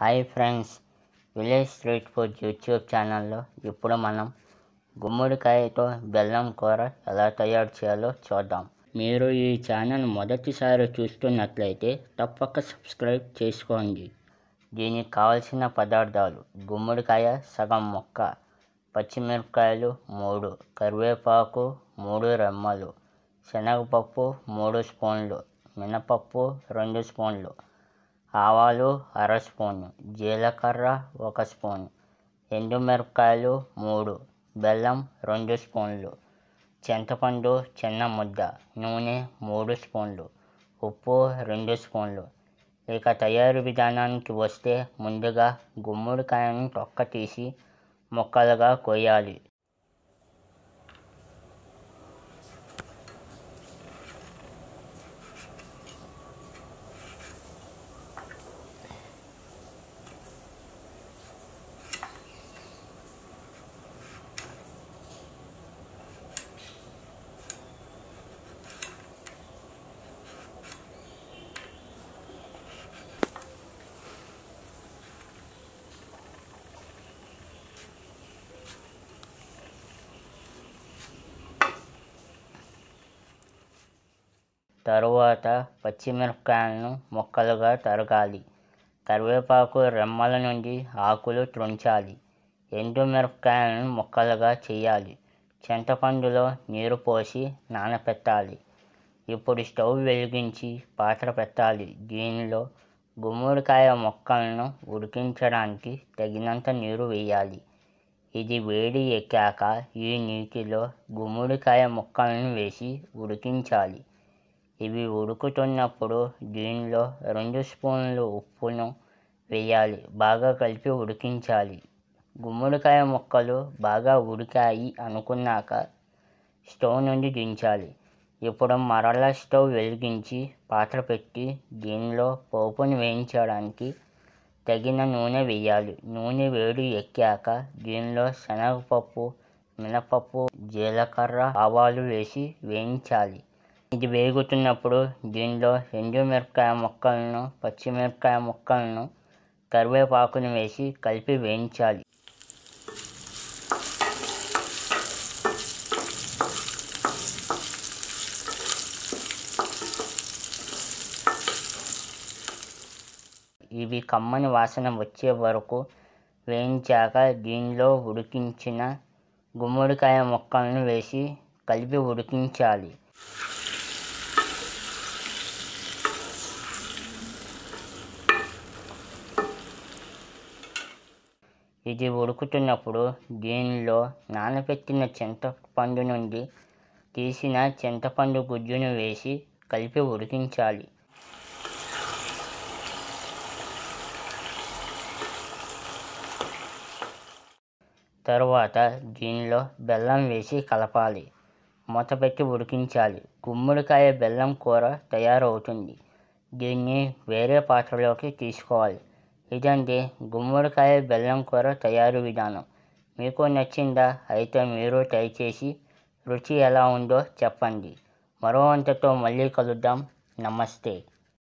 hi friends village street food YouTube ఛానల్లో ఇప్పుడు మనం గుమ్మడికాయతో బెల్లం కూర ఎలా తయారు చేయాలో చూద్దాం మీరు ఈ ఛానల్ మొదటిసారి చూస్తున్నట్లయితే తప్పక సబ్స్క్రైబ్ చేసుకోండి దీనికి కావలసిన పదార్థాలు గుమ్మడికాయ సగం మొక్క పచ్చిమిరపకాయలు మూడు కరివేపాకు మూడు రెమ్మలు శనగపప్పు మూడు స్పూన్లు మినపప్పు రెండు స్పూన్లు ఆవాలు అర స్పూను జీలకర్ర ఒక స్పూను ఎండుమిరపకాయలు మూడు బెల్లం రెండు స్పూన్లు చింతపండు చిన్న ముద్ద నూనె మూడు స్పూన్లు ఉప్పు రెండు స్పూన్లు ఇక తయారీ విధానానికి వస్తే ముందుగా గుమ్మడికాయను తొక్క తీసి ముక్కలుగా కోయాలి తరువాత పచ్చిమిరపకాయలను ముక్కలుగా తరగాలి కరివేపాకు రెమ్మల నుండి ఆకులు త్రుంచాలి ఎండు మిరపకాయలను ముక్కలుగా చేయాలి చింతపండులో నీరు పోసి నానపెట్టాలి ఇప్పుడు స్టవ్ వెలిగించి పాత్ర పెట్టాలి దీనిలో గుమ్మడికాయ మొక్కలను ఉడికించడానికి తగినంత నీరు వేయాలి ఇది వేడి ఎక్కాక ఈ నీటిలో గుమ్మడికాయ ముక్కలను వేసి ఉడికించాలి ఇవి ఉడుకుతున్నప్పుడు దీనిలో రెండు స్పూన్లు ఉప్పును వేయాలి బాగా కలిపి ఉడికించాలి గుమ్మడికాయ ముక్కలు బాగా ఉడికాయి అనుకున్నాక స్టవ్ నుండి దించాలి ఇప్పుడు మరలా స్టవ్ వెలిగించి పాత్ర పెట్టి దీనిలో పోపును వేయించడానికి తగిన నూనె వేయాలి నూనె వేడి ఎక్కాక దీనిలో శనగపప్పు మినపప్పు జీలకర్ర ఆవాలు వేసి వేయించాలి ఇది వేగుతున్నప్పుడు దీనిలో మిరపకాయ ముక్కలను పచ్చిమిరపకాయ ముక్కలను కరివేపాకును వేసి కలిపి వేయించాలి ఇవి కమ్మని వాసన వచ్చే వరకు వేయించాక దీనిలో ఉడికించిన గుమ్మడికాయ ముక్కలను వేసి కలిపి ఉడికించాలి ఇది ఉడుకుతున్నప్పుడు దీనిలో నానబెట్టిన చింతపండు నుండి తీసిన చింతపండు గుజ్జును వేసి కలిపి ఉడికించాలి తరువాత దీనిలో బెల్లం వేసి కలపాలి మూతపెట్టి ఉడికించాలి గుమ్మడికాయ బెల్లం కూర తయారవుతుంది దీన్ని వేరే పాత్రలోకి తీసుకోవాలి ఇదండి గుమ్మడికాయ బెల్లం కూర తయారు విధానం మీకు నచ్చిందా అయితే మీరు ట్రై చేసి రుచి ఎలా ఉందో చెప్పండి మరో వంటతో మళ్ళీ కలుద్దాం నమస్తే